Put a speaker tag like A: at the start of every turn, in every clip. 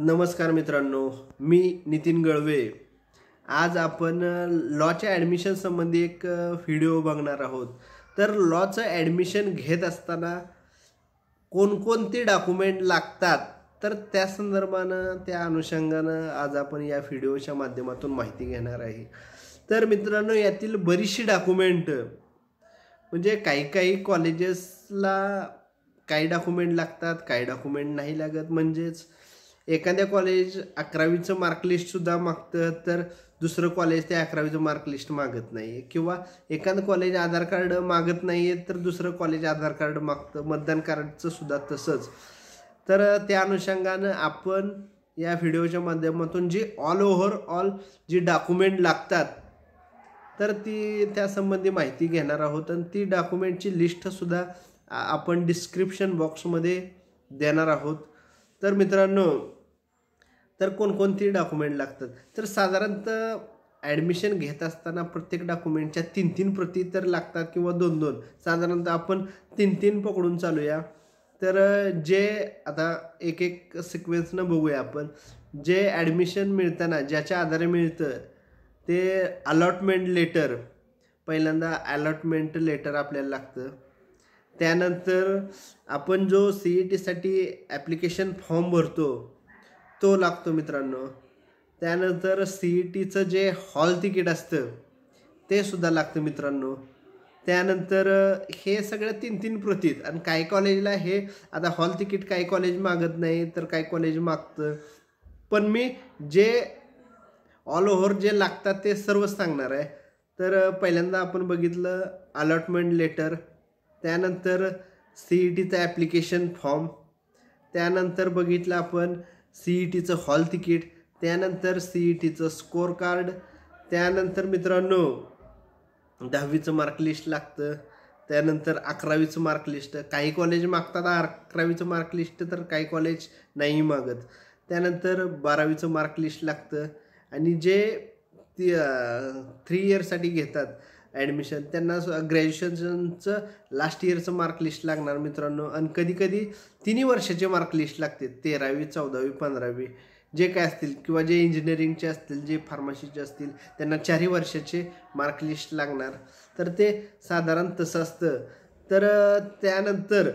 A: नमस्कार मित्रांनो मी नितीन गळवे आज आपण लॉच्या ॲडमिशन संबंधी एक व्हिडिओ बघणार आहोत तर लॉचं ॲडमिशन घेत असताना कोणकोणते डॉक्युमेंट लागतात तर त्या संदर्भानं त्या अनुषंगानं आज आपण या व्हिडिओच्या माध्यमातून माहिती घेणार आहे तर मित्रांनो यातील बरीचशी डॉक्युमेंट म्हणजे काही काही कॉलेजेसला काही डॉक्युमेंट लागतात काही डॉक्युमेंट नाही लागत म्हणजेच एखाद्या कॉलेज अकरावीचं मार्कलिस्टसुद्धा मागतं तर दुसरं कॉलेज ते अकरावीचं मार्कलिस्ट मागत नाही आहे किंवा एखादं कॉलेज आधार कार्ड मागत नाही आहे तर दुसरं कॉलेज आधार कार्ड मागतं मतदान कार्डचं सुद्धा तसंच तर त्या अनुषंगानं आपण या व्हिडिओच्या माध्यमातून जी ऑल ओव्हर ऑल जी डॉक्युमेंट लागतात तर ती त्यासंबंधी माहिती घेणार आहोत आणि ती डॉक्युमेंटची लिस्टसुद्धा आपण डिस्क्रिप्शन बॉक्समध्ये देणार आहोत तर मित्रांनो तर कोणकोणती डॉक्युमेंट लागतात तर साधारणतः ॲडमिशन घेत असताना प्रत्येक डॉक्युमेंटच्या तीन तीन प्रती तर लागतात किंवा दोन दोन साधारणतः आपण तीन तीन पकडून चालूया तर जे आता एक एक सिक्वेन्सनं बघूया आपण जे ॲडमिशन मिळताना ज्याच्या आधारे मिळतं ते अलॉटमेंट लेटर पहिल्यांदा अलॉटमेंट लेटर आपल्याला लागतं त्यानंतर आपण जो सी ई टीसाठी ॲप्लिकेशन फॉर्म भरतो तो लागतो मित्रांनो त्यानंतर सी ई e टीचं जे हॉल तिकीट असतं ते सुद्धा लागतं मित्रांनो त्यानंतर हे सगळं तीन तीन प्रतीत आणि काही कॉलेजला हे आता हॉल तिकीट काही कॉलेज मागत नाही तर काही कॉलेज मागतं पण मी जे ऑल ओव्हर जे लागतात ते सर्वच सांगणार आहे तर पहिल्यांदा आपण बघितलं अलॉटमेंट लेटर त्यानंतर सी ई टीचं ॲप्लिकेशन फॉर्म त्यानंतर बघितलं आपण सी ई टीचं हॉल तिकीट त्यानंतर सी ई टीचं स्कोअर कार्ड त्यानंतर मित्रांनो दहावीचं मार्कलिस्ट लागतं त्यानंतर अकरावीचं मार्कलिस्ट काही कॉलेज मागतात अकरावीचं मार्कलिस्ट तर काही कॉलेज नाही मागत त्यानंतर बारावीचं मार्कलिस्ट लागतं आणि जे ती थ्री इयरसाठी घेतात ॲडमिशन त्यांना ग्रॅज्युएशनचं लास्ट इयरचं मार्क लिस्ट लागणार मित्रांनो आणि कधी कधी तिन्ही वर्षाचे मार्क लिस्ट लागते तेरावी चौदावी पंधरावी जे काय असतील किंवा जे इंजिनिअरिंगचे असतील जे फार्मसीचे असतील त्यांना चारही वर्षाचे मार्क लिस्ट लागणार तर ते साधारण तसं असतं तर त्यानंतर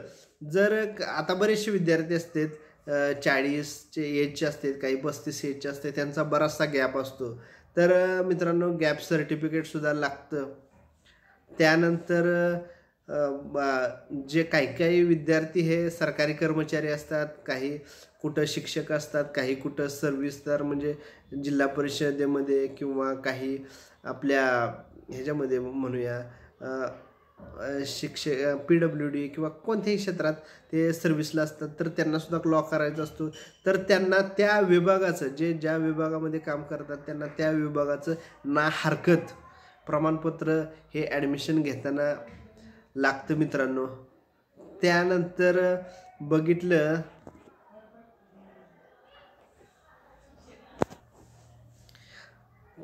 A: जर आता बरेचसे विद्यार्थी असतात चाळीसचे एजचे असतात काही पस्तीस एजचे असते त्यांचा बराचसा गॅप असतो तर मित्रांनो गॅप सर्टिफिकेटसुद्धा लागतं त्यानंतर जे काही काही विद्यार्थी हे सरकारी कर्मचारी असतात काही कुठं शिक्षक असतात काही कुठं सर्विसदार म्हणजे जिल्हा परिषदेमध्ये किंवा काही आपल्या ह्याच्यामध्ये म्हणूया शिक्षक पी डब्ल्यू डी किंवा कोणत्याही क्षेत्रात ते सर्व्हिसला असतात तर त्यांनासुद्धा लॉ करायचा असतो तर त्यांना त्या विभागाचं जे ज्या विभागामध्ये काम करतात त्यांना त्या विभागाचं ना हरकत प्रमाणपत्र हे ॲडमिशन घेताना लागतं मित्रांनो त्यानंतर बघितलं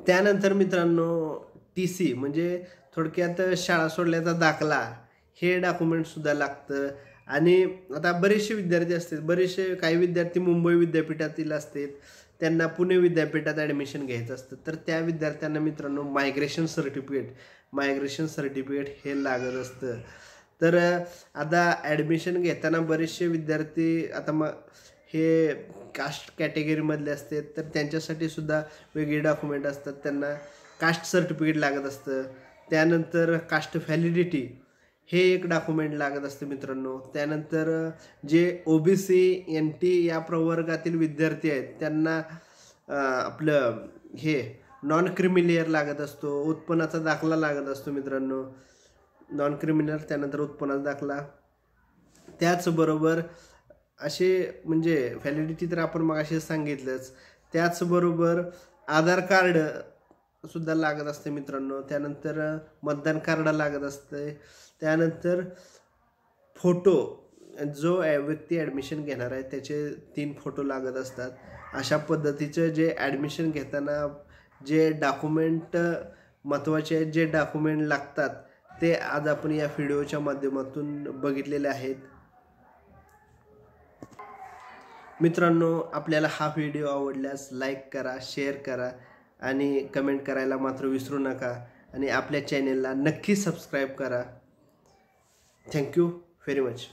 A: त्यानंतर मित्रांनो टी सी म्हणजे थोडक्यात शाळा सोडल्याचा दाखला हे डॉक्युमेंटसुद्धा लागतं आणि आता बरेचसे विद्यार्थी असतात बरेचसे काही विद्यार्थी मुंबई विद्यापीठातील असतात त्यांना पुणे विद्यापीठात ॲडमिशन घ्यायचं असतं तर त्या विद्यार्थ्यांना मित्रांनो मायग्रेशन सर्टिफिकेट मायग्रेशन सर्टिफिकेट हे लागत असतं तर आता ॲडमिशन घेताना बरेचसे विद्यार्थी आता मग हे कास्ट कॅटेगरीमधले असते तर त्यांच्यासाठी सुद्धा वेगळे डॉक्युमेंट असतात त्यांना कास्ट सर्टिफिकेट लागत असतं त्यानंतर कास्ट व्हॅलिडिटी हे एक डॉक्युमेंट लागत असतं मित्रांनो त्यानंतर जे O B C N T या प्रवर्गातील विद्यार्थी आहेत त्यांना आपलं हे नॉन क्रिमिलियर लागत असतो उत्पन्नाचा दाखला लागत असतो मित्रांनो नॉन क्रिमिनल त्यानंतर उत्पन्नाचा दाखला त्याचबरोबर असे म्हणजे व्हॅलिडिटी तर आपण मग असे सांगितलंच त्याचबरोबर आधार कार्ड सुद्धा लागत असते मित्रांनो त्यानंतर मतदान कार्ड लागत असते त्यानंतर फोटो जो व्यक्ती ॲडमिशन घेणार आहे त्याचे तीन फोटो लागत असतात अशा पद्धतीचं जे ॲडमिशन घेताना जे डॉक्युमेंट महत्त्वाचे जे डॉक्युमेंट लागतात ते आज आपण या व्हिडिओच्या माध्यमातून बघितलेले आहेत मित्रांनो आपल्याला हा व्हिडिओ आवडल्यास लाईक करा शेअर करा आणि कमेंट करायला मात्र विसरू नका आणि आपल्या चॅनेलला नक्की सबस्क्राईब करा थँक्यू व्हेरी मच